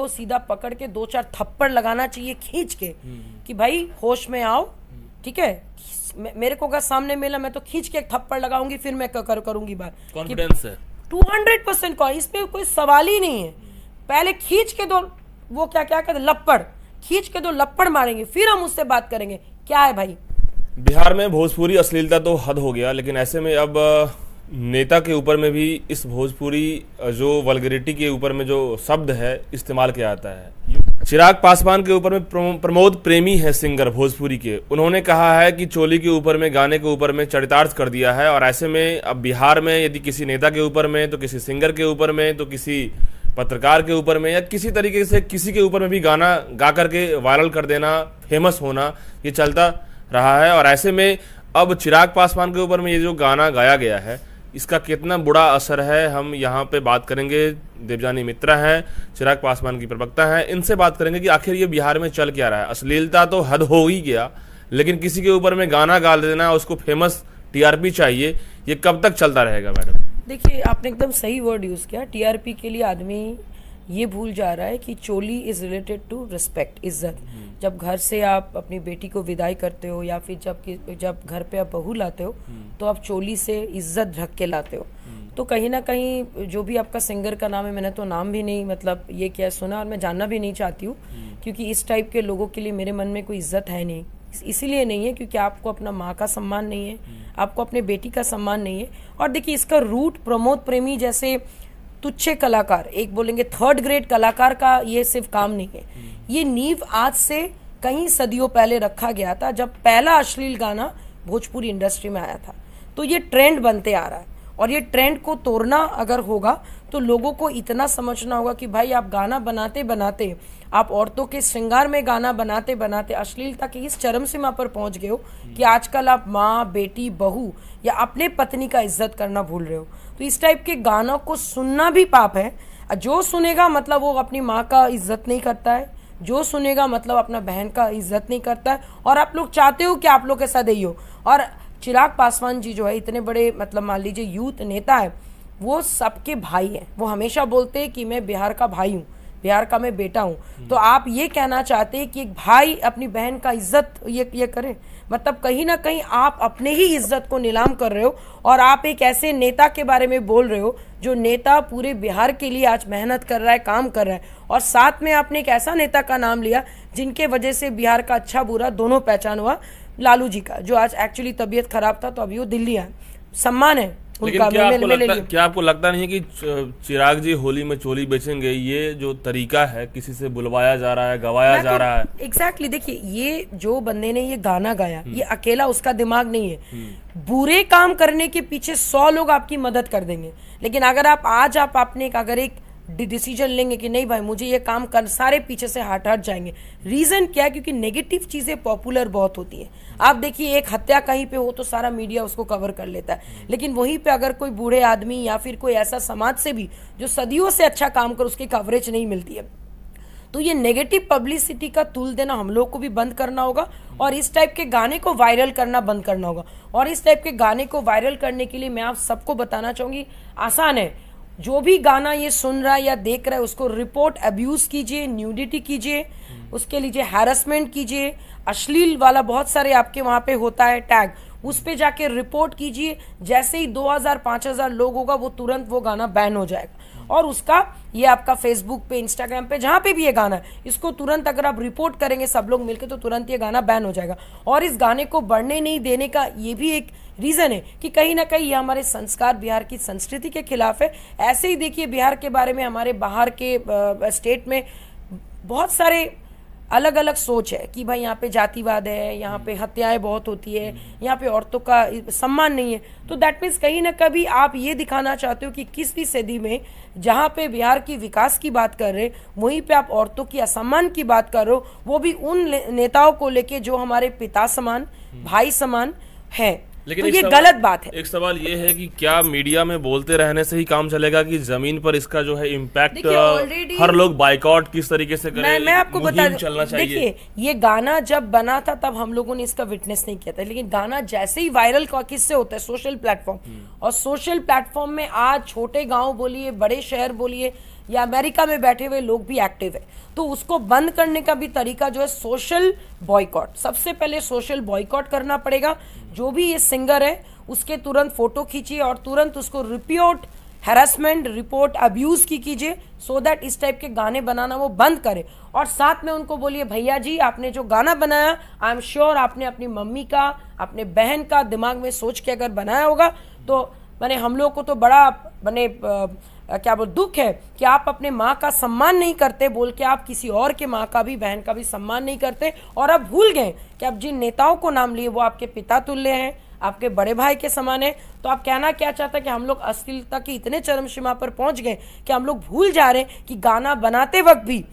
को सीधा पकड़ के दो चार थप्पड़ लगाना चाहिए खींच के हम्म। कि भाई होश में आओ हम्म। ठीक है मेरे को अगर सामने मिला मैं तो खींच के एक थप्पड़ लगाऊंगी फिर मैं कर करूंगी बात कॉन्फिडेंस है टू हंड्रेड परसेंट इस पर कोई सवाल ही नहीं है हम्म। पहले खींच के दो वो क्या क्या कहते लपड़ खींच के दो लपड़ मारेंगे फिर हम उससे बात करेंगे क्या है भाई बिहार में भोजपुरी अश्लीलता तो हद हो गया लेकिन ऐसे में अब नेता के ऊपर में भी इस भोजपुरी जो वलगरिटी के ऊपर में जो शब्द है इस्तेमाल किया जाता है चिराग पासवान के ऊपर में प्रमोद प्रेमी है सिंगर भोजपुरी के उन्होंने कहा है कि चोली के ऊपर में गाने के ऊपर में चरितार्थ कर दिया है और ऐसे में अब बिहार में यदि किसी नेता के ऊपर में तो किसी सिंगर के ऊपर में तो किसी पत्रकार के ऊपर में या किसी तरीके से किसी के ऊपर में भी गाना गा करके वायरल कर देना फेमस होना ये चलता रहा है और ऐसे में अब चिराग पासवान के ऊपर में ये जो गाना गाया गया है इसका कितना बुरा असर है हम यहाँ पे बात करेंगे देवजानी मित्रा हैं चिराग पासवान की प्रवक्ता हैं इनसे बात करेंगे कि आखिर ये बिहार में चल क्या रहा है अश्लीलता तो हद हो ही गया लेकिन किसी के ऊपर में गाना गा देना उसको फेमस टीआरपी चाहिए ये कब तक चलता रहेगा मैडम देखिए आपने एकदम सही वर्ड यूज़ किया टीआरपी के लिए आदमी ये भूल जा रहा है कि चोली इज़ रिलेटेड टू रिस्पेक्ट इज्जत जब घर से आप अपनी बेटी को विदाई करते हो या फिर जब जब घर पे आप बहू लाते हो तो आप चोली से इज्जत ढक के लाते हो तो कहीं ना कहीं जो भी आपका सिंगर का नाम है मैंने तो नाम भी नहीं मतलब ये क्या सुना और मैं जानना भी नहीं चाहती हूँ क्योंकि इस टाइप के लोगों के लिए मेरे मन में कोई इज्जत है नहीं इसीलिए नहीं है क्योंकि आपको अपना माँ का सम्मान नहीं है आपको अपने बेटी का सम्मान नहीं है और देखिए इसका रूट प्रमोद प्रेमी जैसे तुच्छे कलाकार एक बोलेंगे थर्ड ग्रेड कलाकार का ये सिर्फ काम नहीं है हम्म। ये नींव आज से कई सदियों पहले रखा गया था जब पहला अश्लील गाना भोजपुरी इंडस्ट्री में आया था तो ये ट्रेंड बनते आ रहा है और ये ट्रेंड को तोड़ना अगर होगा तो लोगों को इतना समझना होगा कि भाई आप गाना बनाते बनाते आप औरतों के श्रृंगार में गाना बनाते बनाते अश्लीलता की इस चरम सीमा पर पहुंच गए हो कि आजकल आप माँ बेटी बहू या अपने पत्नी का इज्जत करना भूल रहे हो तो इस टाइप के गानों को सुनना भी पाप है जो सुनेगा मतलब वो अपनी माँ का इज्जत नहीं करता है जो सुनेगा मतलब अपना बहन का इज्जत नहीं करता है और आप लोग चाहते हो कि आप लोग ऐसा दे हो और चिराग पासवान जी जो है इतने बड़े मतलब मान लीजिए यूथ नेता है वो सबके भाई हैं वो हमेशा बोलते हैं कि मैं बिहार का भाई हूँ बिहार का मैं बेटा हूँ हम्म। तो आप ये कहना चाहते हैं कि एक भाई अपनी बहन का इज्जत ये ये करे मतलब कहीं ना कहीं आप अपने ही इज्जत को नीलाम कर रहे हो और आप एक ऐसे नेता के बारे में बोल रहे हो जो नेता पूरे बिहार के लिए आज मेहनत कर रहा है काम कर रहा है और साथ में आपने एक ऐसा नेता का नाम लिया जिनके वजह से बिहार का अच्छा बुरा दोनों पहचान हुआ लालू जी का जो आज एक्चुअली तबीयत खराब था तो अभी वो दिल्ली आए सम्मान है लेकिन क्या आपको लगता क्या आपको लगता नहीं है कि चिराग जी होली में चोली बेचेंगे ये जो तरीका है किसी से बुलवाया जा रहा है गवाया जा तो रहा है एग्जैक्टली देखिए ये जो बंदे ने ये गाना गाया हम्म। ये अकेला उसका दिमाग नहीं है हम्म। बुरे काम करने के पीछे सौ लोग आपकी मदद कर देंगे लेकिन अगर आप आज आप आपने अगर एक डिसीजन लेंगे कि नहीं भाई मुझे ये काम कर सारे पीछे से हट हट जाएंगे रीज़न क्या है क्योंकि नेगेटिव चीज़ें पॉपुलर बहुत होती हैं आप देखिए एक हत्या कहीं पे हो तो सारा मीडिया उसको कवर कर लेता है लेकिन वहीं पे अगर कोई बूढ़े आदमी या फिर कोई ऐसा समाज से भी जो सदियों से अच्छा काम कर उसकी कवरेज नहीं मिलती है तो ये नेगेटिव पब्लिसिटी का तुल देना हम लोग को भी बंद करना होगा और इस टाइप के गाने को वायरल करना बंद करना होगा और इस टाइप के गाने को वायरल करने के लिए मैं आप सबको बताना चाहूंगी आसान है जो भी गाना ये सुन रहा है या देख रहा है उसको रिपोर्ट अब्यूज कीजिए न्यूडिटी कीजिए उसके लिए हैरसमेंट कीजिए अश्लील वाला बहुत सारे आपके वहां पे होता है टैग उस पर जाके रिपोर्ट कीजिए जैसे ही 2000 5000 लोग होगा वो तुरंत वो गाना बैन हो जाएगा और उसका ये आपका फेसबुक पे इंस्टाग्राम पे जहाँ पे भी ये गाना है इसको तुरंत अगर आप रिपोर्ट करेंगे सब लोग मिलकर तो तुरंत ये गाना बैन हो जाएगा और इस गाने को बढ़ने नहीं देने का ये भी एक रीज़न है कि कहीं ना कहीं ये हमारे संस्कार बिहार की संस्कृति के खिलाफ है ऐसे ही देखिए बिहार के बारे में हमारे बाहर के स्टेट में बहुत सारे अलग अलग सोच है कि भाई यहाँ पे जातिवाद है यहाँ पे हत्याएं बहुत होती है यहाँ पे औरतों का सम्मान नहीं है तो दैट मीन्स कहीं ना कभी आप ये दिखाना चाहते हो कि किस भी सदी में जहाँ पे बिहार की विकास की बात कर रहे वहीं पे आप औरतों की असम्मान की बात कर रहे हो वो भी उन नेताओं को लेके जो हमारे पिता समान भाई समान है लेकिन तो ये गलत बात है एक सवाल ये है कि क्या मीडिया में बोलते रहने से ही काम चलेगा कि जमीन पर इसका जो है इम्पैक्ट हर लोग बाइकआउट किस तरीके से करें मैं, मैं आपको बता चलना चाहिए देखिए ये गाना जब बना था तब हम लोगों ने इसका विटनेस नहीं किया था लेकिन गाना जैसे ही वायरल किससे होता है सोशल प्लेटफॉर्म हम्म। और सोशल प्लेटफॉर्म में आज छोटे गाँव बोलिए बड़े शहर बोलिए या अमेरिका में बैठे हुए लोग भी एक्टिव है तो उसको बंद करने का भी तरीका जो है सोशल बॉयकॉट सबसे पहले सोशल बॉयकॉट करना पड़ेगा जो भी ये सिंगर है उसके तुरंत फोटो खींचिए और तुरंत उसको रिपोर्ट हेरासमेंट रिपोर्ट अब्यूज की कीजिए सो दैट इस टाइप के गाने बनाना वो बंद करे और साथ में उनको बोलिए भैया जी आपने जो गाना बनाया आई एम श्योर आपने अपनी मम्मी का अपने बहन का दिमाग में सोच के अगर बनाया होगा तो मैंने हम लोग को तो बड़ा मैंने क्या बोल दुख है कि आप अपने माँ का सम्मान नहीं करते बोल के आप किसी और के माँ का भी बहन का भी सम्मान नहीं करते और आप भूल गए कि आप जिन नेताओं को नाम लिए वो आपके पिता तुल्य हैं आपके बड़े भाई के समान है तो आप कहना क्या चाहता कि हम लोग अश्लीलता की इतने चरम सीमा पर पहुंच गए कि हम लोग भूल जा रहे हैं कि गाना बनाते वक्त भी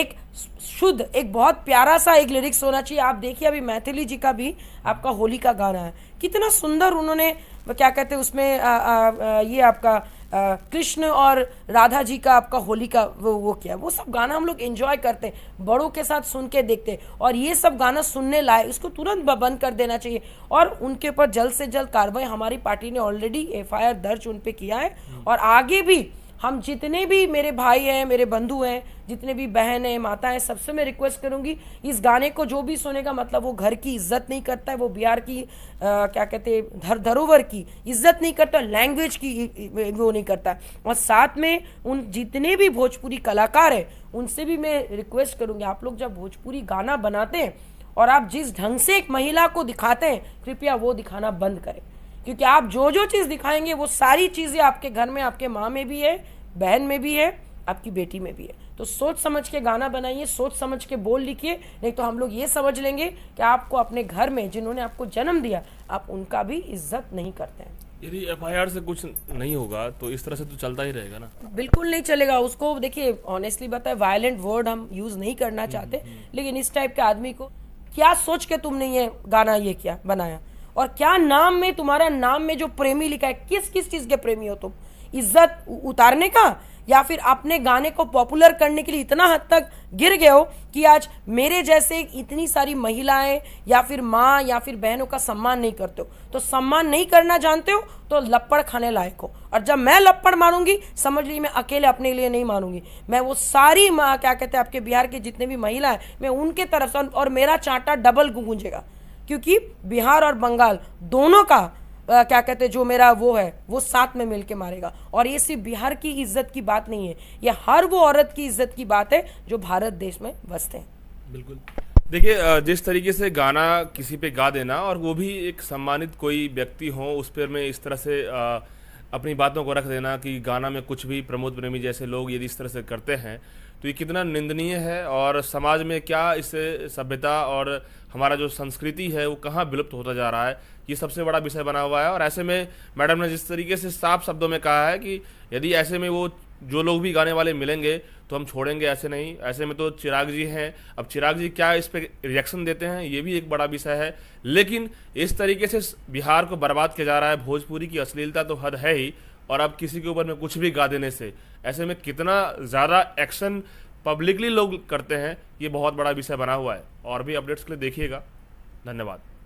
एक शुद्ध एक बहुत प्यारा सा एक लिरिक्स होना चाहिए आप देखिए अभी मैथिली जी का भी आपका होली का गाना है कितना सुंदर उन्होंने तो क्या कहते हैं उसमें आ, आ, आ, ये आपका कृष्ण और राधा जी का आपका होली का वो वो क्या वो सब गाना हम लोग एंजॉय करते हैं बड़ों के साथ सुन के देखते हैं और ये सब गाना सुनने लाए इसको तुरंत बंद कर देना चाहिए और उनके ऊपर जल्द से जल्द कार्रवाई हमारी पार्टी ने ऑलरेडी एफ दर्ज उन पर किया है और आगे भी हम जितने भी मेरे भाई हैं मेरे बंधु हैं जितने भी बहन हैं माता हैं सबसे मैं रिक्वेस्ट करूंगी इस गाने को जो भी सुने का मतलब वो घर की इज्जत नहीं करता है वो बिहार की आ, क्या कहते हैं धर धरोवर की इज्जत नहीं करता लैंग्वेज की वो नहीं करता और साथ में उन जितने भी भोजपुरी कलाकार हैं उनसे भी मैं रिक्वेस्ट करूँगी आप लोग जब भोजपुरी गाना बनाते हैं और आप जिस ढंग से एक महिला को दिखाते हैं कृपया वो दिखाना बंद करें क्योंकि आप जो जो चीज़ दिखाएंगे वो सारी चीज़ें आपके घर में आपके माँ में भी है बहन में भी है आपकी बेटी में भी है तो सोच समझ के गाना बनाइए सोच समझ के बोल लिखिए नहीं तो हम लोग ये समझ लेंगे कि आपको अपने घर में जिन्होंने आपको जन्म दिया आप उनका भी इज्जत नहीं करते हैं यदि एफआईआर से कुछ नहीं होगा तो इस तरह से तो चलता ही रहेगा ना बिल्कुल नहीं चलेगा उसको देखिए ऑनेस्टली बताए वायलेंट वर्ड हम यूज नहीं करना चाहते हम्म, हम्म। लेकिन इस टाइप के आदमी को क्या सोच के तुमने ये गाना ये किया बनाया और क्या नाम में तुम्हारा नाम में जो प्रेमी लिखा है किस किस चीज के प्रेमी हो तुम इज्जत उतारने का या फिर अपने गाने को पॉपुलर करने के लिए इतना हद तक गिर गए हो कि आज मेरे जैसे इतनी सारी महिलाएं या फिर माँ या फिर बहनों का सम्मान नहीं करते हो तो सम्मान नहीं करना जानते हो तो लप्पड़ खाने लायक हो और जब मैं लप्पड़ मारूंगी समझ लीजिए मैं अकेले अपने लिए नहीं मारूंगी मैं वो सारी क्या कहते हैं आपके बिहार के जितने भी महिला है मैं उनके तरफ से और मेरा चांटा डबल गूंजेगा क्योंकि बिहार और बंगाल दोनों का आ, क्या कहते हैं जो मेरा वो है वो साथ में मिलके मारेगा और ये सिर्फ बिहार की इज्जत की बात नहीं है ये हर वो औरत की इज्जत की बात है जो भारत देश में बसते हैं बिल्कुल देखिए जिस तरीके से गाना किसी पे गा देना और वो भी एक सम्मानित कोई व्यक्ति हो उस पर मैं इस तरह से अपनी बातों को रख देना कि गाना में कुछ भी प्रमोद प्रेमी जैसे लोग यदि इस तरह से करते हैं तो ये कितना निंदनीय है और समाज में क्या इस सभ्यता और हमारा जो संस्कृति है वो कहाँ विलुप्त होता जा रहा है ये सबसे बड़ा विषय बना हुआ है और ऐसे में मैडम ने जिस तरीके से साफ शब्दों में कहा है कि यदि ऐसे में वो जो लोग भी गाने वाले मिलेंगे तो हम छोड़ेंगे ऐसे नहीं ऐसे में तो चिराग जी हैं अब चिराग जी क्या इस पर रिएक्शन देते हैं ये भी एक बड़ा विषय है लेकिन इस तरीके से बिहार को बर्बाद किया जा रहा है भोजपुरी की अश्लीलता तो हद है ही और आप किसी के ऊपर में कुछ भी गा देने से ऐसे में कितना ज़्यादा एक्शन पब्लिकली लोग करते हैं ये बहुत बड़ा विषय बना हुआ है और भी अपडेट्स के लिए देखिएगा धन्यवाद